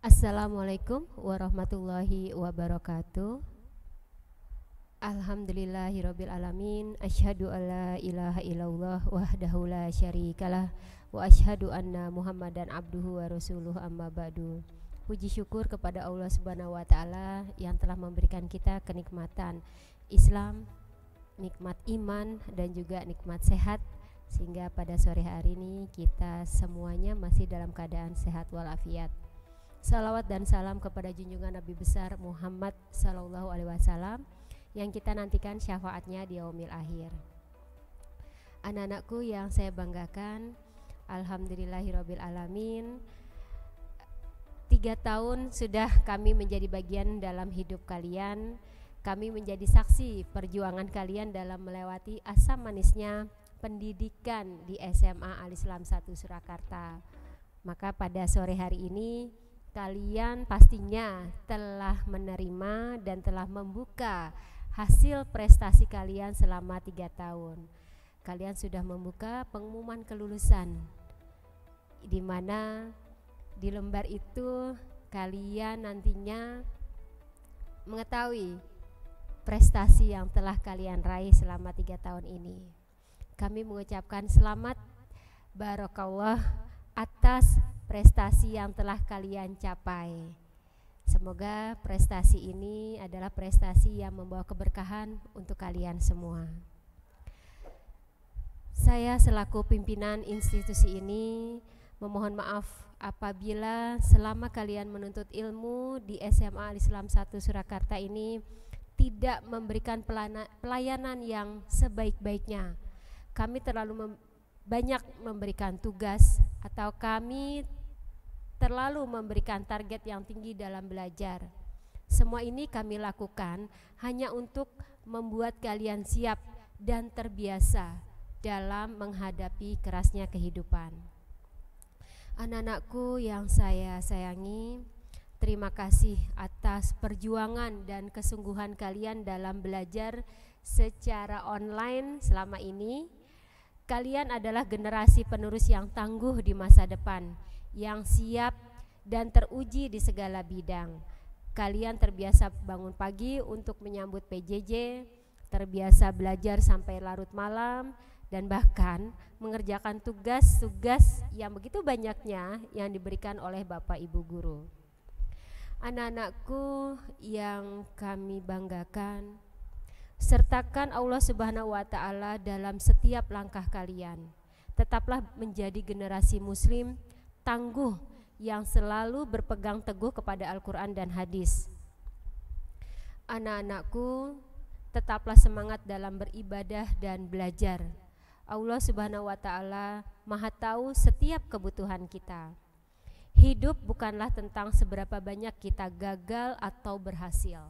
Assalamualaikum warahmatullahi wabarakatuh Alhamdulillahirabbil alamin asyhadu alla ilaha illallah wahdahu la syarikalah wa asyhadu anna muhammadan abduhu wa rasuluh amma ba'du Puji syukur kepada Allah Subhanahu wa taala yang telah memberikan kita kenikmatan Islam, nikmat iman dan juga nikmat sehat sehingga pada sore hari ini kita semuanya masih dalam keadaan sehat walafiat Salawat dan salam kepada junjungan Nabi besar Muhammad Sallallahu Alaihi Wasallam yang kita nantikan syafaatnya di yaumil akhir. Anak-anakku yang saya banggakan, Alhamdulillahirobbil alamin. Tiga tahun sudah kami menjadi bagian dalam hidup kalian. Kami menjadi saksi perjuangan kalian dalam melewati asam manisnya pendidikan di SMA Al Islam Satu Surakarta. Maka pada sore hari ini Kalian pastinya telah menerima dan telah membuka hasil prestasi kalian selama tiga tahun. Kalian sudah membuka pengumuman kelulusan, di mana di lembar itu kalian nantinya mengetahui prestasi yang telah kalian raih selama tiga tahun ini. Kami mengucapkan selamat barokallah atas prestasi yang telah kalian capai. Semoga prestasi ini adalah prestasi yang membawa keberkahan untuk kalian semua. Saya selaku pimpinan institusi ini memohon maaf apabila selama kalian menuntut ilmu di SMA Al Islam 1 Surakarta ini tidak memberikan pelayanan yang sebaik-baiknya. Kami terlalu mem banyak memberikan tugas atau kami terlalu memberikan target yang tinggi dalam belajar. Semua ini kami lakukan hanya untuk membuat kalian siap dan terbiasa dalam menghadapi kerasnya kehidupan. Anak-anakku yang saya sayangi, terima kasih atas perjuangan dan kesungguhan kalian dalam belajar secara online selama ini. Kalian adalah generasi penerus yang tangguh di masa depan yang siap dan teruji di segala bidang. Kalian terbiasa bangun pagi untuk menyambut PJJ, terbiasa belajar sampai larut malam, dan bahkan mengerjakan tugas-tugas yang begitu banyaknya yang diberikan oleh Bapak Ibu guru. Anak-anakku yang kami banggakan, sertakan Allah Subhanahu wa taala dalam setiap langkah kalian. Tetaplah menjadi generasi muslim tangguh yang selalu berpegang teguh kepada Al-Quran dan hadis. Anak-anakku, tetaplah semangat dalam beribadah dan belajar. Allah Subhanahu wa Ta'ala Maha Tahu setiap kebutuhan kita. Hidup bukanlah tentang seberapa banyak kita gagal atau berhasil,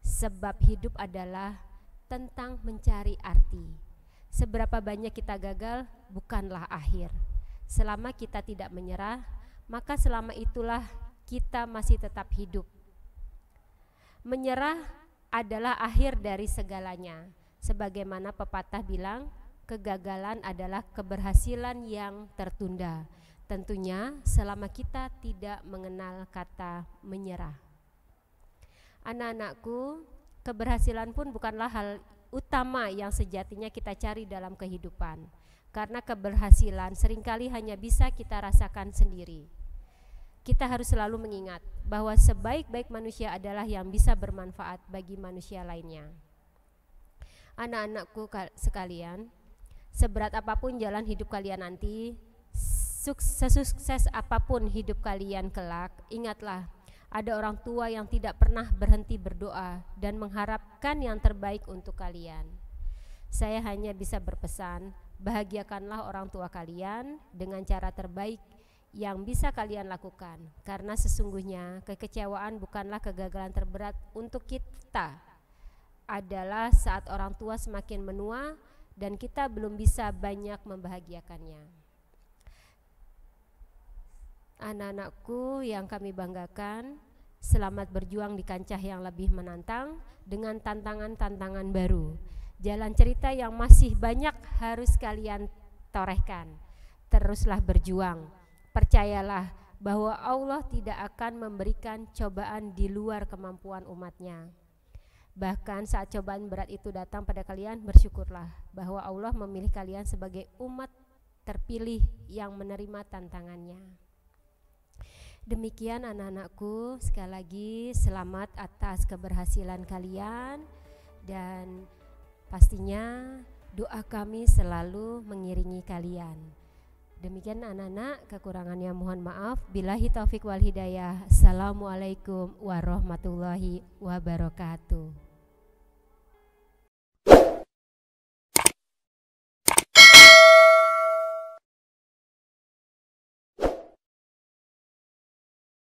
sebab hidup adalah tentang mencari arti. Seberapa banyak kita gagal bukanlah akhir selama kita tidak menyerah, maka selama itulah kita masih tetap hidup. Menyerah adalah akhir dari segalanya. Sebagaimana pepatah bilang, kegagalan adalah keberhasilan yang tertunda. Tentunya selama kita tidak mengenal kata menyerah. Anak-anakku, keberhasilan pun bukanlah hal utama yang sejatinya kita cari dalam kehidupan karena keberhasilan seringkali hanya bisa kita rasakan sendiri. Kita harus selalu mengingat bahwa sebaik-baik manusia adalah yang bisa bermanfaat bagi manusia lainnya. Anak-anakku sekalian, seberat apapun jalan hidup kalian nanti, sesukses apapun hidup kalian kelak, ingatlah ada orang tua yang tidak pernah berhenti berdoa dan mengharapkan yang terbaik untuk kalian. Saya hanya bisa berpesan, Bahagiakanlah orang tua kalian dengan cara terbaik yang bisa kalian lakukan, karena sesungguhnya kekecewaan bukanlah kegagalan terberat untuk kita. Adalah saat orang tua semakin menua dan kita belum bisa banyak membahagiakannya. Anak-anakku yang kami banggakan, selamat berjuang di kancah yang lebih menantang dengan tantangan-tantangan baru jalan cerita yang masih banyak harus kalian torehkan. Teruslah berjuang. Percayalah bahwa Allah tidak akan memberikan cobaan di luar kemampuan umatnya. Bahkan saat cobaan berat itu datang pada kalian, bersyukurlah bahwa Allah memilih kalian sebagai umat terpilih yang menerima tantangannya. Demikian anak-anakku, sekali lagi selamat atas keberhasilan kalian dan Pastinya doa kami selalu mengiringi kalian. Demikian anak-anak, kekurangannya mohon maaf. Bilahi taufik wal hidayah. Assalamualaikum warahmatullahi wabarakatuh.